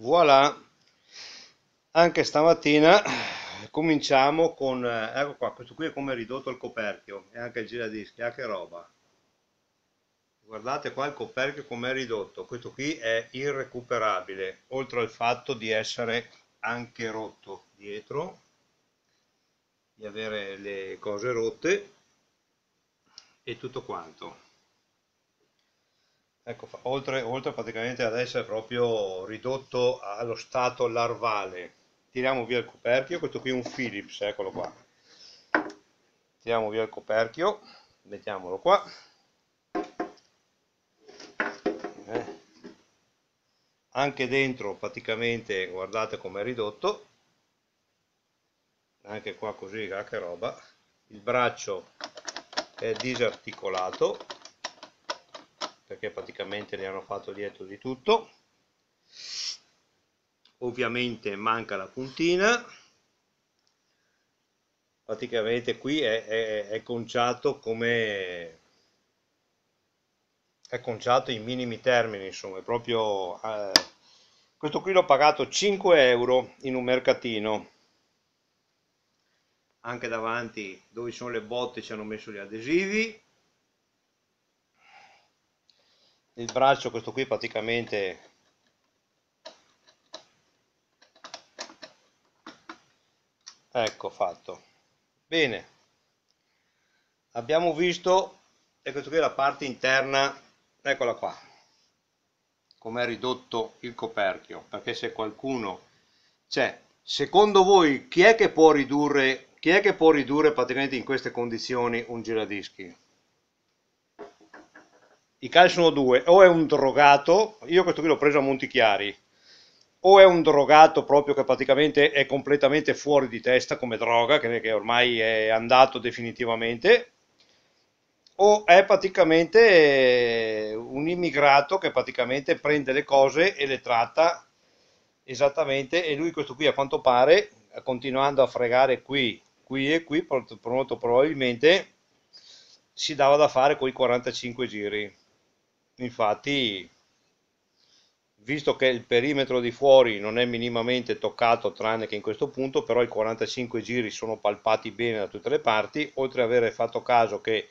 Voilà, anche stamattina cominciamo con, eh, ecco qua, questo qui è come ridotto il coperchio, e anche il giradischi, ah, che roba. Guardate qua il coperchio com'è ridotto, questo qui è irrecuperabile, oltre al fatto di essere anche rotto dietro, di avere le cose rotte e tutto quanto. Ecco, oltre, oltre praticamente ad essere proprio ridotto allo stato larvale, tiriamo via il coperchio, questo qui è un Philips, eccolo qua. Tiriamo via il coperchio, mettiamolo qua. Eh. Anche dentro praticamente, guardate com'è ridotto, anche qua così, ah, che roba, il braccio è disarticolato, perché praticamente ne hanno fatto dietro di tutto ovviamente manca la puntina praticamente qui è, è, è conciato come è conciato in minimi termini insomma è proprio eh, questo qui l'ho pagato 5 euro in un mercatino anche davanti dove sono le botte ci hanno messo gli adesivi il braccio questo qui praticamente ecco fatto bene abbiamo visto e questo qui è la parte interna eccola qua com'è ridotto il coperchio perché se qualcuno cioè secondo voi chi è che può ridurre chi è che può ridurre praticamente in queste condizioni un giradischi i casi sono due, o è un drogato, io questo qui l'ho preso a Montichiari, o è un drogato proprio che praticamente è completamente fuori di testa come droga, che, che ormai è andato definitivamente, o è praticamente eh, un immigrato che praticamente prende le cose e le tratta esattamente, e lui questo qui a quanto pare, continuando a fregare qui, qui e qui, molto probabilmente si dava da fare con i 45 giri infatti visto che il perimetro di fuori non è minimamente toccato tranne che in questo punto però i 45 giri sono palpati bene da tutte le parti oltre ad avere fatto caso che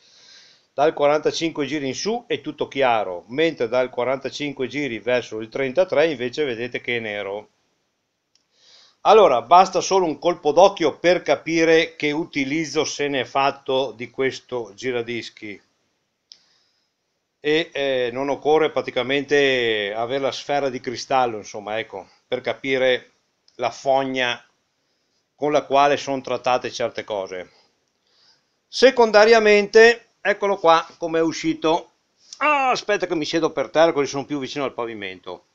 dal 45 giri in su è tutto chiaro mentre dal 45 giri verso il 33 invece vedete che è nero allora basta solo un colpo d'occhio per capire che utilizzo se ne è fatto di questo giradischi e eh, non occorre praticamente avere la sfera di cristallo, insomma, ecco, per capire la fogna con la quale sono trattate certe cose. Secondariamente, eccolo qua come è uscito. Ah, aspetta che mi siedo per terra così sono più vicino al pavimento.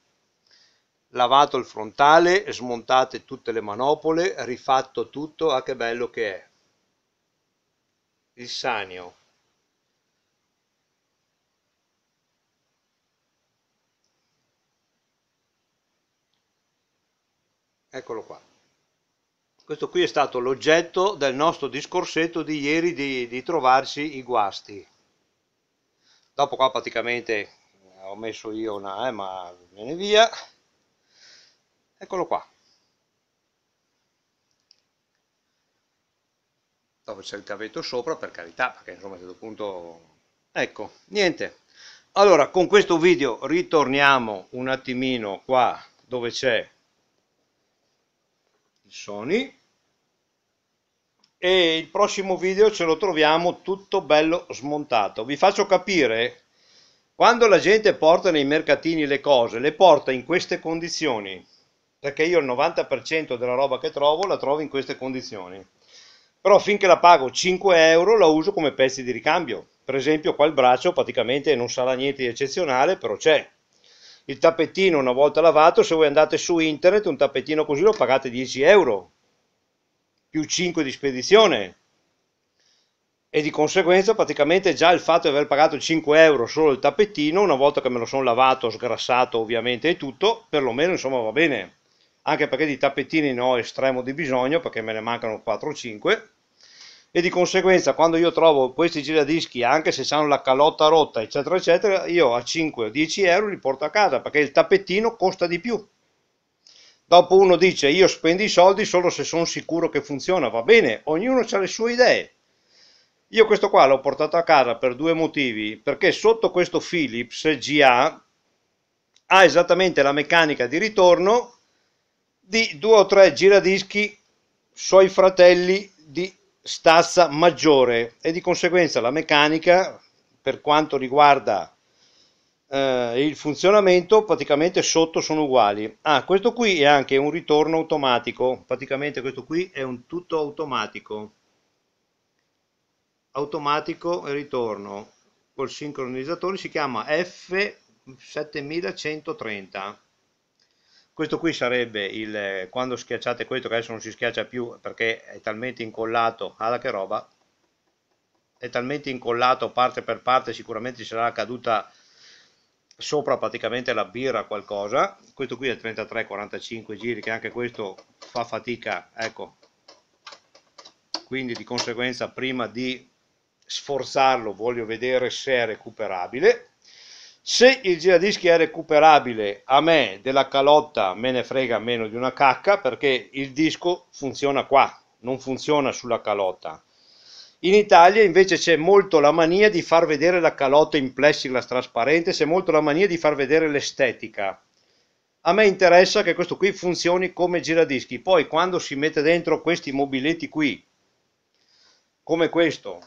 Lavato il frontale, smontate tutte le manopole, rifatto tutto, ah che bello che è. Il sanio. Eccolo qua. Questo qui è stato l'oggetto del nostro discorsetto di ieri di, di trovarsi i guasti. Dopo qua praticamente eh, ho messo io una, eh, ma viene via. Eccolo qua. dopo c'è il cavetto sopra per carità perché insomma a questo punto ecco niente allora con questo video ritorniamo un attimino qua dove c'è Sony e il prossimo video ce lo troviamo tutto bello smontato vi faccio capire quando la gente porta nei mercatini le cose le porta in queste condizioni perché io il 90% della roba che trovo la trovo in queste condizioni però finché la pago 5 euro la uso come pezzi di ricambio per esempio qua il braccio praticamente non sarà niente di eccezionale però c'è il tappetino una volta lavato se voi andate su internet un tappetino così lo pagate 10 euro più 5 di spedizione e di conseguenza praticamente già il fatto di aver pagato 5 euro solo il tappetino una volta che me lo sono lavato, sgrassato ovviamente e tutto, perlomeno insomma va bene anche perché di tappetini ne ho estremo di bisogno perché me ne mancano 4 o 5 e di conseguenza quando io trovo questi giradischi anche se hanno la calotta rotta eccetera eccetera io a 5 o 10 euro li porto a casa perché il tappettino costa di più dopo uno dice io spendo i soldi solo se sono sicuro che funziona va bene ognuno ha le sue idee io questo qua l'ho portato a casa per due motivi perché sotto questo Philips GA ha esattamente la meccanica di ritorno di due o tre giradischi suoi fratelli di stazza maggiore e di conseguenza la meccanica per quanto riguarda eh, il funzionamento praticamente sotto sono uguali ah questo qui è anche un ritorno automatico praticamente questo qui è un tutto automatico automatico e ritorno col sincronizzatore si chiama F7130 questo qui sarebbe il eh, quando schiacciate questo che adesso non si schiaccia più perché è talmente incollato alla che roba è talmente incollato parte per parte sicuramente ci sarà caduta sopra praticamente la birra qualcosa questo qui è 33-45 giri che anche questo fa fatica ecco quindi di conseguenza prima di sforzarlo voglio vedere se è recuperabile se il giradischi è recuperabile, a me della calotta me ne frega meno di una cacca perché il disco funziona qua, non funziona sulla calotta. In Italia invece c'è molto la mania di far vedere la calotta in plexiglass trasparente, c'è molto la mania di far vedere l'estetica. A me interessa che questo qui funzioni come giradischi, poi quando si mette dentro questi mobiletti qui, come questo,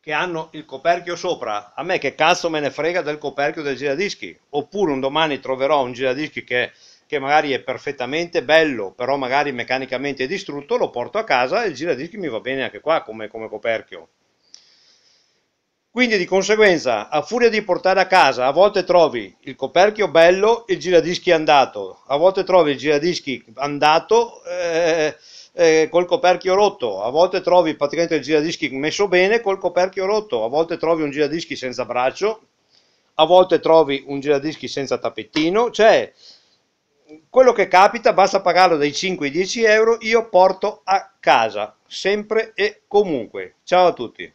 che hanno il coperchio sopra, a me che cazzo me ne frega del coperchio del giradischi, oppure un domani troverò un giradischi che, che magari è perfettamente bello, però magari meccanicamente è distrutto, lo porto a casa e il giradischi mi va bene anche qua come, come coperchio. Quindi di conseguenza, a furia di portare a casa, a volte trovi il coperchio bello, e il giradischi andato, a volte trovi il giradischi andato, eh, eh, col coperchio rotto, a volte trovi praticamente il giradischi messo bene col coperchio rotto, a volte trovi un giradischi senza braccio, a volte trovi un giradischi senza tappettino, cioè quello che capita basta pagarlo dai 5 10 euro, io porto a casa, sempre e comunque. Ciao a tutti!